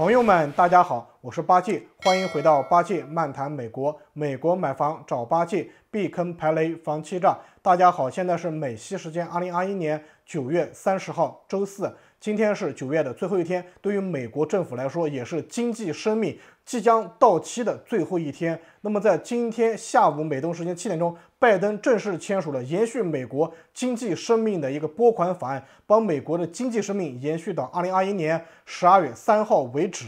朋友们，大家好，我是八戒，欢迎回到八戒漫谈美国。美国买房找八戒，避坑排雷防欺诈。大家好，现在是美西时间二零二一年九月三十号周四，今天是九月的最后一天，对于美国政府来说，也是经济生命。即将到期的最后一天，那么在今天下午美东时间七点钟，拜登正式签署了延续美国经济生命的一个拨款法案，把美国的经济生命延续到二零二一年十二月三号为止。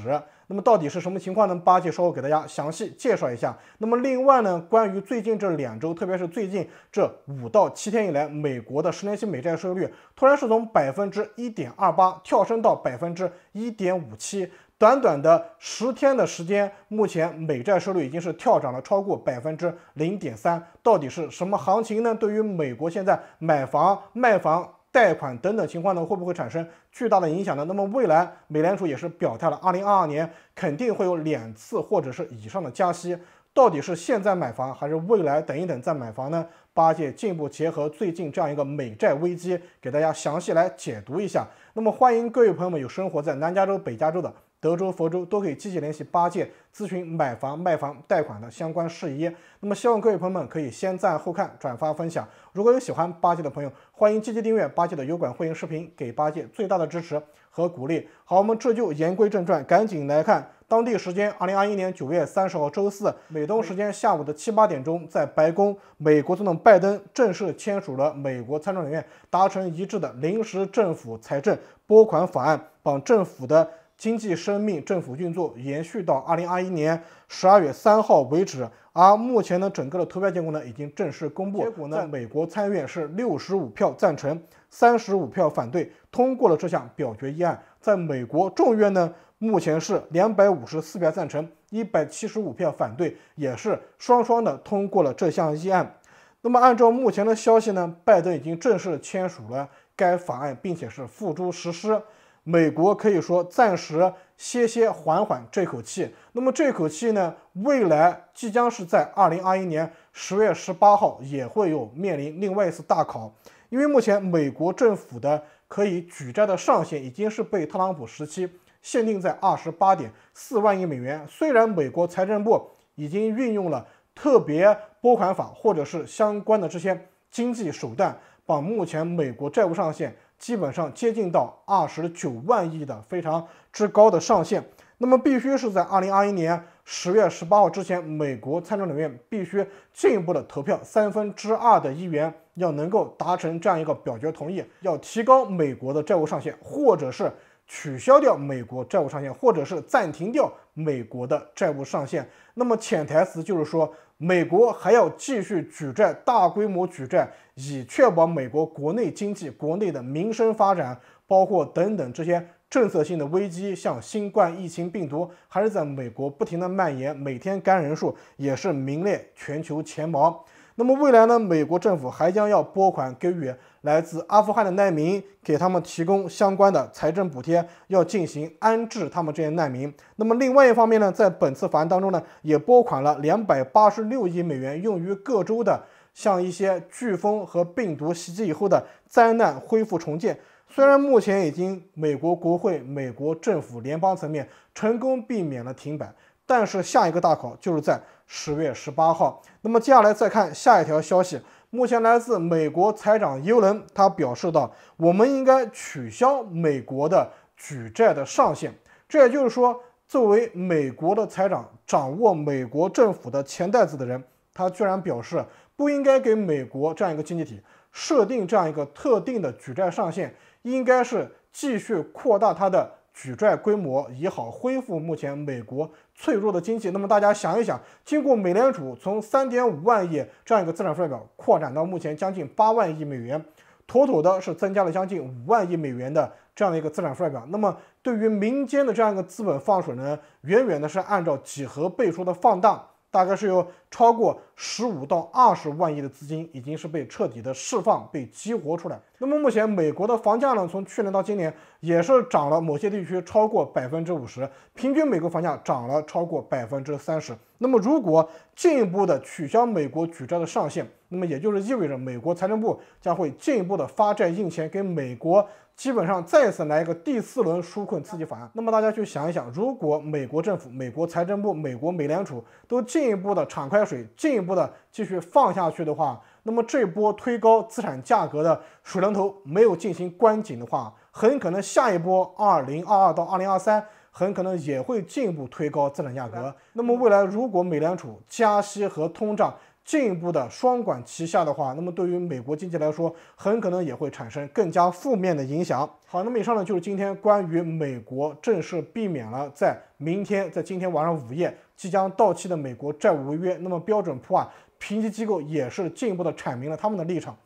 那么到底是什么情况呢？八戒稍后给大家详细介绍一下。那么另外呢，关于最近这两周，特别是最近这五到七天以来，美国的十年期美债收益率突然是从百分之一点二八跳升到百分之一点五七，短短的十天的时间，目前美债收益率已经是跳涨了超过百分之零点三。到底是什么行情呢？对于美国现在买房卖房。贷款等等情况呢，会不会产生巨大的影响呢？那么未来美联储也是表态了，二零二二年肯定会有两次或者是以上的加息。到底是现在买房还是未来等一等再买房呢？八戒进一步结合最近这样一个美债危机，给大家详细来解读一下。那么欢迎各位朋友们有生活在南加州、北加州的。德州、佛州都可以积极联系八戒咨询买房、卖房、贷款的相关事宜。那么，希望各位朋友们可以先赞后看、转发分享。如果有喜欢八戒的朋友，欢迎积极订阅八戒的有管会员视频，给八戒最大的支持和鼓励。好，我们这就言归正传，赶紧来看。当地时间二零二一年九月三十号周四，美东时间下午的七八点钟，在白宫，美国总统拜登正式签署了美国参众两院达成一致的临时政府财政拨款法案，把政府的。经济生命政府运作延续到二零二一年十二月三号为止。而目前呢，整个的投票结果呢，已经正式公布。结果呢，美国参院是六十五票赞成，三十五票反对，通过了这项表决议案。在美国众院呢，目前是两百五十四票赞成，一百七十五票反对，也是双双的通过了这项议案。那么，按照目前的消息呢，拜登已经正式签署了该法案，并且是付诸实施。美国可以说暂时歇歇缓缓这口气，那么这口气呢？未来即将是在二零二一年十月十八号，也会有面临另外一次大考，因为目前美国政府的可以举债的上限已经是被特朗普时期限定在二十八点四万亿美元。虽然美国财政部已经运用了特别拨款法或者是相关的这些经济手段，把目前美国债务上限。基本上接近到二十九万亿的非常之高的上限，那么必须是在二零二一年十月十八号之前，美国参众两院必须进一步的投票，三分之二的议员要能够达成这样一个表决同意，要提高美国的债务上限，或者是。取消掉美国债务上限，或者是暂停掉美国的债务上限，那么潜台词就是说，美国还要继续举债，大规模举债，以确保美国国内经济、国内的民生发展，包括等等这些政策性的危机，像新冠疫情病毒还是在美国不停的蔓延，每天感染人数也是名列全球前茅。那么未来呢？美国政府还将要拨款给予来自阿富汗的难民，给他们提供相关的财政补贴，要进行安置他们这些难民。那么另外一方面呢，在本次法案当中呢，也拨款了两百八十六亿美元，用于各州的像一些飓风和病毒袭击以后的灾难恢复重建。虽然目前已经美国国会、美国政府联邦层面成功避免了停摆。但是下一个大考就是在十月十八号。那么接下来再看下一条消息，目前来自美国财长尤伦，他表示到，我们应该取消美国的举债的上限。这也就是说，作为美国的财长，掌握美国政府的钱袋子的人，他居然表示不应该给美国这样一个经济体设定这样一个特定的举债上限，应该是继续扩大它的。举债规模也好，恢复目前美国脆弱的经济。那么大家想一想，经过美联储从三点五万亿这样一个资产负债表扩展到目前将近八万亿美元，妥妥的是增加了将近五万亿美元的这样的一个资产负债表。那么对于民间的这样一个资本放水呢，远远的是按照几何倍数的放大。大概是有超过十五到二十万亿的资金，已经是被彻底的释放、被激活出来。那么目前美国的房价呢？从去年到今年也是涨了，某些地区超过百分之五十，平均每个房价涨了超过百分之三十。那么如果进一步的取消美国举债的上限，那么也就是意味着美国财政部将会进一步的发债印钱，给美国。基本上再次来一个第四轮纾困刺激法案，那么大家去想一想，如果美国政府、美国财政部、美国美联储都进一步的敞开水，进一步的继续放下去的话，那么这波推高资产价格的水龙头没有进行关紧的话，很可能下一波二零二二到二零二三很可能也会进一步推高资产价格。那么未来如果美联储加息和通胀，进一步的双管齐下的话，那么对于美国经济来说，很可能也会产生更加负面的影响。好，那么以上呢就是今天关于美国正式避免了在明天，在今天晚上午夜即将到期的美国债务违约。那么标准普尔评级机构也是进一步的阐明了他们的立场。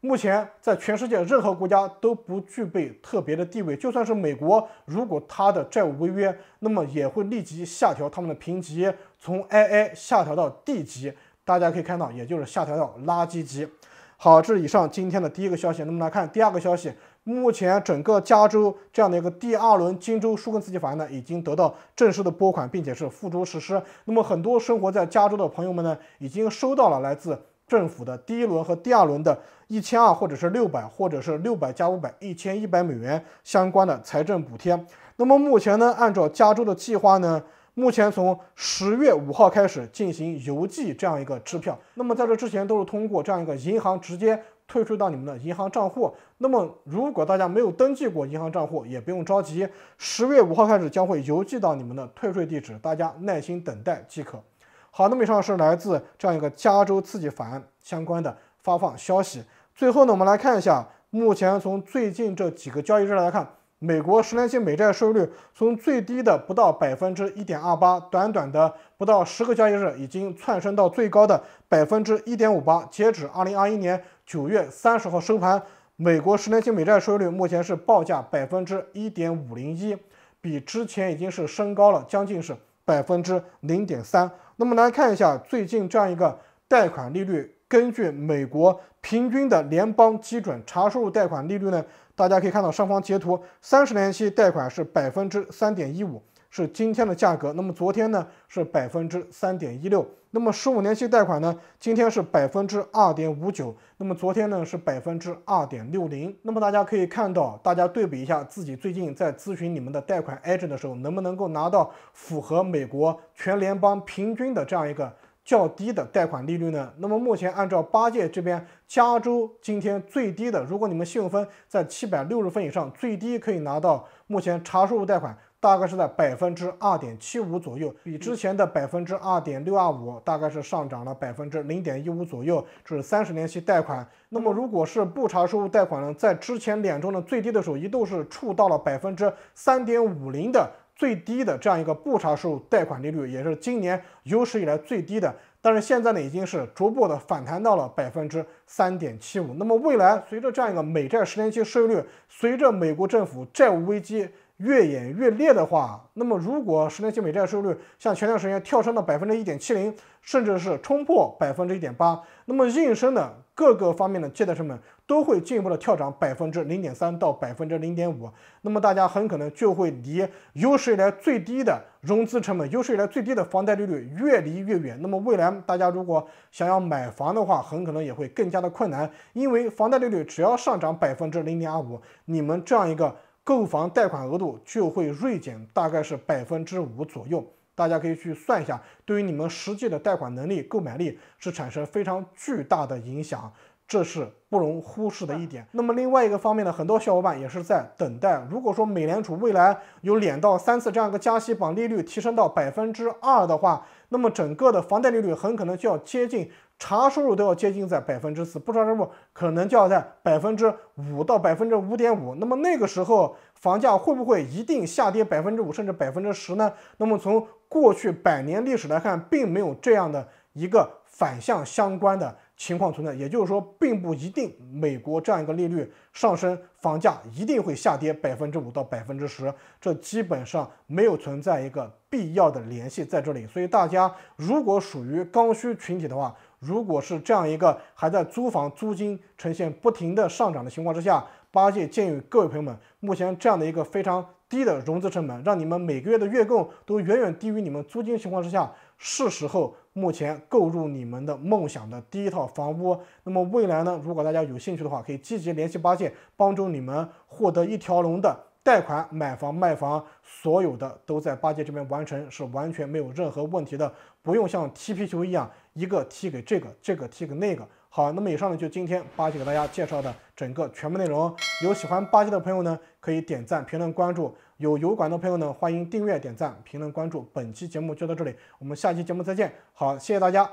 目前在全世界任何国家都不具备特别的地位，就算是美国，如果他的债务违约，那么也会立即下调他们的评级，从 AA 下调到 D 级。大家可以看到，也就是下调到垃圾级。好，这是以上今天的第一个消息。那么来看第二个消息，目前整个加州这样的一个第二轮金州纾困刺激法案呢，已经得到正式的拨款，并且是付诸实施。那么很多生活在加州的朋友们呢，已经收到了来自政府的第一轮和第二轮的一千二，或者是六百，或者是六百加五百一千一百美元相关的财政补贴。那么目前呢，按照加州的计划呢。目前从十月五号开始进行邮寄这样一个支票，那么在这之前都是通过这样一个银行直接退税到你们的银行账户。那么如果大家没有登记过银行账户，也不用着急。十月五号开始将会邮寄到你们的退税地址，大家耐心等待即可。好，那么以上是来自这样一个加州刺激法案相关的发放消息。最后呢，我们来看一下目前从最近这几个交易日来看。美国十年期美债收益率从最低的不到百分之一点二八，短短的不到十个交易日，已经窜升到最高的百分之一点五八。截止二零二一年九月三十号收盘，美国十年期美债收益率目前是报价百分之一点五零一，比之前已经是升高了将近是百分之零点三。那么来看一下最近这样一个贷款利率。根据美国平均的联邦基准查收入贷款利率呢，大家可以看到上方截图，三十年期贷款是百分之三点一五，是今天的价格。那么昨天呢是百分之三点一六。那么十五年期贷款呢，今天是百分之二点五九，那么昨天呢是百分之二点六零。那么大家可以看到，大家对比一下自己最近在咨询你们的贷款 agent 的时候，能不能够拿到符合美国全联邦平均的这样一个。较低的贷款利率呢？那么目前按照八戒这边，加州今天最低的，如果你们信用分在七百六十分以上，最低可以拿到目前查收入贷款大概是在百分之二点七五左右，比之前的百分之二点六二五大概是上涨了百分之零点一五左右。这是三十年期贷款。那么如果是不查收入贷款呢，在之前两周呢最低的时候一度是触到了百分之三点五零的。最低的这样一个不差收入贷款利率，也是今年有史以来最低的。但是现在呢，已经是逐步的反弹到了百分之三点七五。那么未来，随着这样一个美债十年期收益率，随着美国政府债务危机。越演越烈的话，那么如果十年期美债收益率像前段时间跳升到百分之一点七零，甚至是冲破百分之一点八，那么硬生的各个方面的借贷成本都会进一步的跳涨百分之零点三到百分之零点五，那么大家很可能就会离有史以来最低的融资成本、有史以来最低的房贷利率越离越远。那么未来大家如果想要买房的话，很可能也会更加的困难，因为房贷利率只要上涨百分之零点二五，你们这样一个。购房贷款额度就会锐减，大概是百分之五左右。大家可以去算一下，对于你们实际的贷款能力、购买力是产生非常巨大的影响。这是不容忽视的一点。那么另外一个方面呢，很多小伙伴也是在等待。如果说美联储未来有两到三次这样一个加息，把利率提升到百分之二的话，那么整个的房贷利率很可能就要接近，查收入都要接近在百分之四，不查收入可能就要在百分之五到百分之五点五。那么那个时候房价会不会一定下跌百分之五甚至百分之十呢？那么从过去百年历史来看，并没有这样的一个反向相关的。情况存在，也就是说，并不一定美国这样一个利率上升，房价一定会下跌百分之五到百分之十，这基本上没有存在一个必要的联系在这里。所以大家如果属于刚需群体的话，如果是这样一个还在租房，租金呈现不停的上涨的情况之下，八戒建议各位朋友们，目前这样的一个非常低的融资成本，让你们每个月的月供都远远低于你们租金情况之下，是时候。目前购入你们的梦想的第一套房屋，那么未来呢？如果大家有兴趣的话，可以积极联系八戒，帮助你们获得一条龙的贷款、买房、卖房，所有的都在八戒这边完成，是完全没有任何问题的，不用像踢皮球一样，一个踢给这个，这个踢给那个。好，那么以上呢，就今天八戒给大家介绍的整个全部内容。有喜欢八戒的朋友呢，可以点赞、评论、关注。有油管的朋友呢，欢迎订阅、点赞、评论、关注。本期节目就到这里，我们下期节目再见。好，谢谢大家。